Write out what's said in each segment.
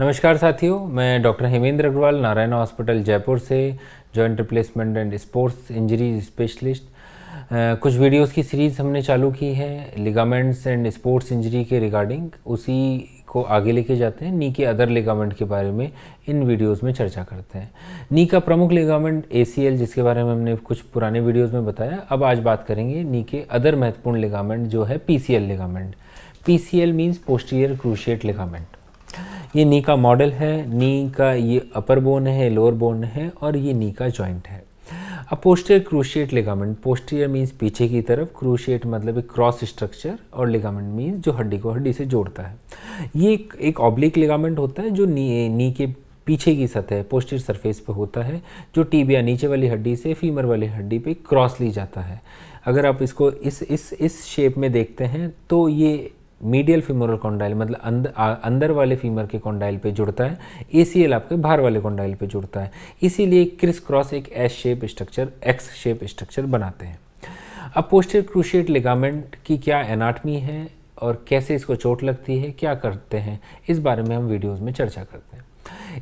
नमस्कार साथियों मैं डॉक्टर हेमेंद्र अग्रवाल नारायण हॉस्पिटल जयपुर से joint replacement and sports injury specialist कुछ वीडियोस की सीरीज़ हमने चालू की है लिगामेंट्स एंड स्पोर्ट्स इंजरी के रिगार्डिंग उसी को आगे लेके जाते हैं नी के अदर लिगामेंट के बारे में इन वीडियोस में चर्चा करते हैं नी का प्रमुख लिगामेंट ए जिसके बारे में हमने कुछ पुराने वीडियोस में बताया अब आज बात करेंगे नी के अदर महत्वपूर्ण लिगामेंट जो है P ligament P C means posterior cruciate ligament ये नी का मॉडल है नी का ये अपर बोन है लोअर बोन है और ये नी का जॉइंट है अब posterior cruciate ligament posterior means पीछे की तरफ क्रूशिएट मतलब एक क्रॉस स्ट्रक्चर और लिगामेंट मीन्स जो हड्डी को हड्डी से जोड़ता है ये एक, एक ऑब्लिक लिगामेंट होता है जो नी नी के पीछे की सतह पोस्टियर सरफेस पे होता है जो टीबिया नीचे वाली हड्डी से फीमर वाली हड्डी पे क्रॉस ली जाता है अगर आप इसको इस इस इस शेप में देखते हैं तो ये मीडियल फीमोरल कॉन्डाइल मतलब अंदर अंदर वाले फीमर के कॉन्डाइल पे जुड़ता है ए आपके बाहर वाले कॉन्डाइल पे जुड़ता है इसीलिए क्रिस क्रॉस एक S shape structure X shape structure बनाते हैं अब पोस्टर क्रूशिएट लिगामेंट की क्या एनाटमी है और कैसे इसको चोट लगती है क्या करते हैं इस बारे में हम वीडियोज़ में चर्चा करते हैं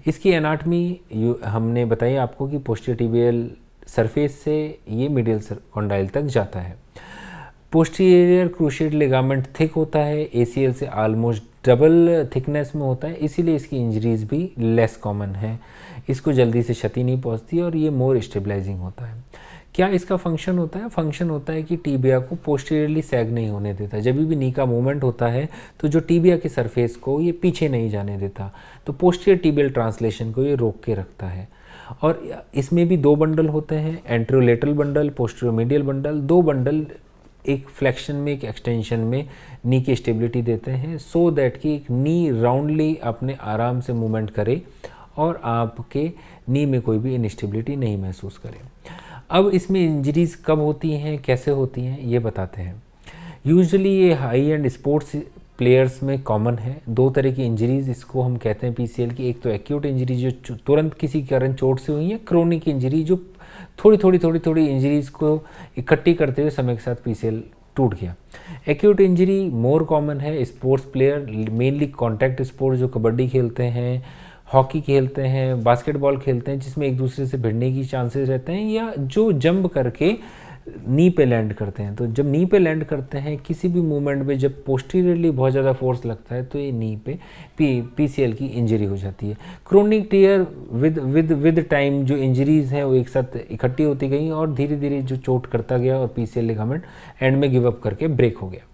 इसकी एनाटमी हमने बताई आपको कि पोस्टर टिबियल सरफेस से ये मीडियल कॉन्डाइल तक जाता है पोस्टीरियर क्रूशेड लिगामेंट थिक होता है ए से ऑलमोस्ट डबल थिकनेस में होता है इसीलिए इसकी इंजरीज भी लेस कॉमन है इसको जल्दी से क्षति नहीं पहुंचती और ये मोर स्टेबलाइजिंग होता है क्या इसका फंक्शन होता है फंक्शन होता है कि टीबिया को पोस्टीरियरली सैग नहीं होने देता जब भी नी का मूवमेंट होता है तो जो टीबिया के सरफेस को ये पीछे नहीं जाने देता तो पोस्टीरियर टीबियल ट्रांसलेशन को ये रोक के रखता है और इसमें भी दो बंडल होते हैं एंट्रोलेटल बंडल पोस्टरोमीडियल बंडल दो बंडल एक फ्लैक्शन में एक एक्सटेंशन में नी की स्टेबिलिटी देते हैं सो दैट कि एक नी राउंडली अपने आराम से मूवमेंट करे और आपके नी में कोई भी इनस्टेबिलिटी नहीं महसूस करें अब इसमें इंजरीज़ कब होती हैं कैसे होती हैं ये बताते हैं यूजली ये हाई एंड स्पोर्ट्स प्लेयर्स में कॉमन है दो तरह की इंजरीज़ इसको हम कहते हैं पी की एक तो एक्यूट इंजरी जो तुरंत किसी कारण चोट से हुई है क्रोनिक इंजरी जो थोड़ी थोड़ी थोड़ी थोड़ी इंजरीज को इकट्ठी करते हुए समय के साथ पीसीएल टूट गया एक्यूट इंजरी मोर कॉमन है sports player mainly contact sports जो कबड्डी खेलते हैं हॉकी खेलते हैं बास्केटबॉल खेलते हैं जिसमें एक दूसरे से भिड़ने की चांसेस रहते हैं या जो जंप करके नी पे लैंड करते हैं तो जब नी पे लैंड करते हैं किसी भी मूवमेंट में जब पोस्टीरियरली बहुत ज़्यादा फोर्स लगता है तो ये नी पे पी पीसीएल की इंजरी हो जाती है chronic tear with with with time जो इंजरीज हैं वो एक साथ इकट्ठी होती गई और धीरे धीरे जो चोट करता गया और पी सी एंड में गिवअप करके ब्रेक हो गया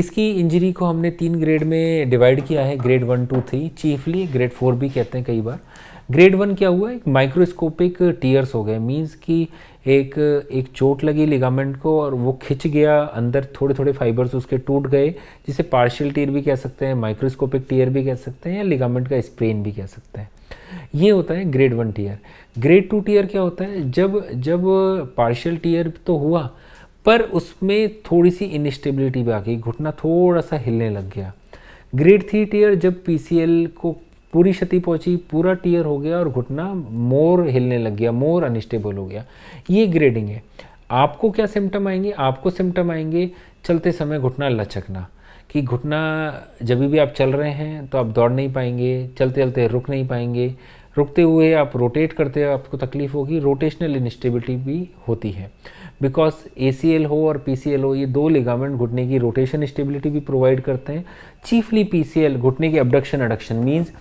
इसकी इंजरी को हमने तीन ग्रेड में डिवाइड किया है grade one two three chiefly grade four भी कहते हैं कई बार ग्रेड वन क्या हुआ एक माइक्रोस्कोपिक टीयर्स हो गए मीन्स कि एक एक चोट लगी लिगामेंट को और वो खिंच गया अंदर थोड़े थोड़े फाइबर्स उसके टूट गए जिसे पार्शियल टीयर भी कह सकते हैं माइक्रोस्कोपिक टीयर भी कह सकते हैं या लिगामेंट का स्प्रेन भी कह सकते हैं ये होता है grade one tear grade two tear क्या होता है जब जब पार्शियल टीयर तो हुआ पर उसमें थोड़ी सी इनस्टेबिलिटी भी आ गई घुटना थोड़ा सा हिलने लग गया ग्रेड थ्री टीयर जब पी को पूरी क्षति पहुंची पूरा टीयर हो गया और घुटना मोर हिलने लग गया मोर अनस्टेबल हो गया ये ग्रेडिंग है आपको क्या सिम्टम आएंगे आपको सिम्टम आएंगे चलते समय घुटना लचकना कि घुटना जब भी आप चल रहे हैं तो आप दौड़ नहीं पाएंगे चलते चलते रुक नहीं पाएंगे रुकते हुए आप रोटेट करते हुए आपको तकलीफ़ होगी रोटेशनल इनस्टेबिलिटी भी होती है बिकॉज ए सी एल हो और पी सी एल हो ये दो लिगामेंट घुटने की रोटेशन स्टेबिलिटी भी प्रोवाइड करते हैं चीफली पी सी एल घुटने की अबडक्शन अडक्शन मीन्स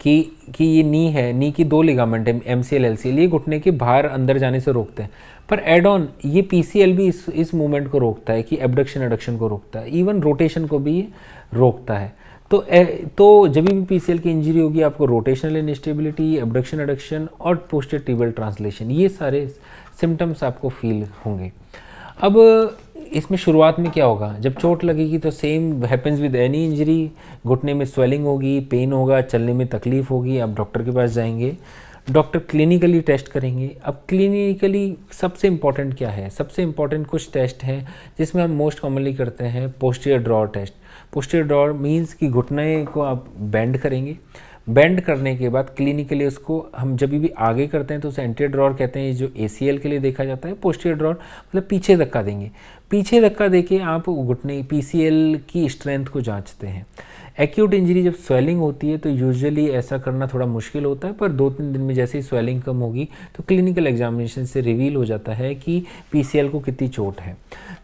कि कि ये नी है नी की दो लिगामेंट है M C L L C L ये घुटने के बाहर अंदर जाने से रोकते हैं पर एड ऑन ये पी सी एल भी इस इस मूवमेंट को रोकता है कि एबडक्शन एडक्शन को रोकता है इवन रोटेशन को भी ये रोकता है तो ए, तो जब भी पी सी एल की इंजरी होगी आपको रोटेशनल इनस्टेबिलिटी एबडक्शन एडक्शन और पोस्टर टिबल ट्रांसलेशन ये सारे सिम्टम्स आपको फील होंगे अब इसमें शुरुआत में क्या होगा जब चोट लगेगी तो same happens with any injury घुटने में स्वेलिंग होगी पेन होगा चलने में तकलीफ़ होगी आप डॉक्टर के पास जाएंगे डॉक्टर क्लिनिकली टेस्ट करेंगे अब क्लिनिकली सबसे इम्पॉर्टेंट क्या है सबसे इम्पॉर्टेंट कुछ टेस्ट हैं जिसमें हम मोस्ट कॉमनली करते हैं posterior draw test posterior draw means कि घुटने को आप बैंड करेंगे बेंड करने के बाद क्लिनिकली उसको हम जब भी आगे करते हैं तो उसे एंटी ड्रॉर कहते हैं जो ए के लिए देखा जाता है पोस्टियर ड्रॉर मतलब पीछे धक्का देंगे पीछे धक्का देके आप घुटने पी की स्ट्रेंथ को जाँचते हैं एक्यूट इंजरी जब स्वेलिंग होती है तो यूजुअली ऐसा करना थोड़ा मुश्किल होता है पर दो तीन दिन में जैसे ही स्वेलिंग कम होगी तो क्लिनिकल एग्जामिनेशन से रिवील हो जाता है कि पी को कितनी चोट है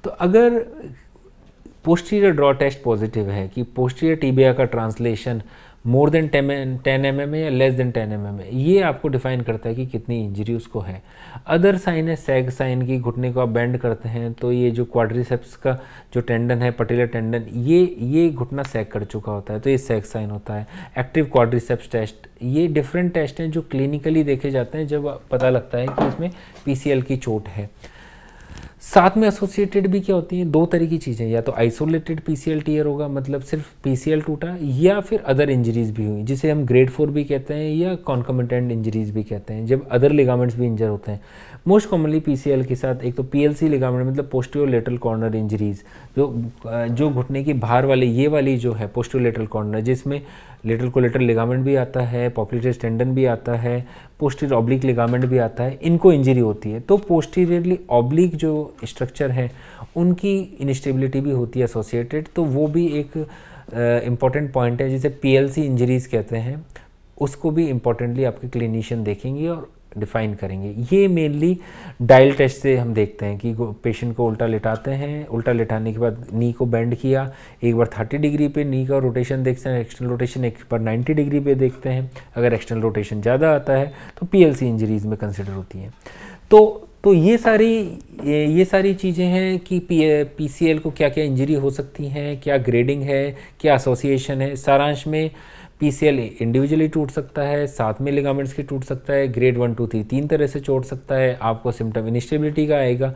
तो अगर पोस्टीरियर ड्रॉ टेस्ट पॉजिटिव है कि पोस्टीरियर टीबिया का translation more than ten ten M M है या less than ten M M है ये आपको डिफाइन करता है कि कितनी इंजरी उसको है अदर साइन है सेग साइन की घुटने को आप बेंड करते हैं तो ये जो क्वाड्रिसेप्स का जो टेंडन है पटेलर टेंडन ये ये घुटना सेग कर चुका होता है तो ये सेग साइन होता है एक्टिव क्वाड्रिसेप्स टेस्ट ये डिफरेंट टेस्ट हैं जो क्लिनिकली देखे जाते हैं जब पता लगता है कि इसमें पी की चोट है साथ में एसोसिएटेड भी क्या होती हैं दो तरह की चीज़ें या तो isolated P C L tear होगा मतलब सिर्फ पी सी एल टूटा या फिर अदर इंजरीज भी हुई जिसे हम ग्रेड फोर भी कहते हैं या कॉन्कमेंटेंट इंजरीज भी कहते हैं जब अदर लिगामेंट्स भी इंजर होते हैं most commonly P C L के साथ एक तो पी एल सी लिगामेंट मतलब पोस्टियोलेटल कॉर्नर इंजरीज जो जो घुटने की बाहर वाले ये वाली जो है पोस्टियोलेटल कॉर्नर जिसमें को कोलेटरल लिगामेंट भी आता है पॉपुलेटर स्टेंडन भी आता है पोस्टीर ऑब्लिक लिगामेंट भी आता है इनको इंजरी होती है तो पोस्टीरियरली ऑब्लिक जो स्ट्रक्चर हैं उनकी इनस्टेबिलिटी भी होती है एसोसिएटेड तो वो भी एक इम्पॉर्टेंट uh, पॉइंट है जिसे सी इंजरीज़ कहते हैं उसको भी इम्पॉर्टेंटली आपके क्लिनिशियन देखेंगे और डिफाइन करेंगे ये मेनली डायल टेस्ट से हम देखते हैं कि पेशेंट को उल्टा लेटाते हैं उल्टा लेटाने के बाद नी को बेंड किया एक बार 30 डिग्री पे नी का रोटेशन देखते हैं एक्सटर्नल रोटेशन एक बार 90 डिग्री पे देखते हैं अगर एक्सटर्नल रोटेशन ज़्यादा आता है तो पीएलसी इंजरीज़ में कंसिडर होती हैं तो तो ये सारी ये सारी चीज़ें हैं कि पी पी को क्या क्या इंजरी हो सकती हैं क्या ग्रेडिंग है क्या एसोसिएशन है सारांश में पीसीएल इंडिविजुअली e टूट सकता है साथ में लिगामेंट्स के टूट सकता है ग्रेड वन टू थ्री तीन तरह से चोट सकता है आपको सिम्टम इनस्टेबिलिटी का आएगा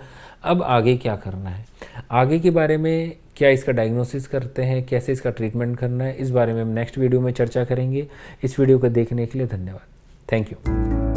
अब आगे क्या करना है आगे के बारे में क्या इसका डायग्नोसिस करते हैं कैसे इसका ट्रीटमेंट करना है इस बारे में हम नेक्स्ट वीडियो में चर्चा करेंगे इस वीडियो को देखने के लिए धन्यवाद थैंक यू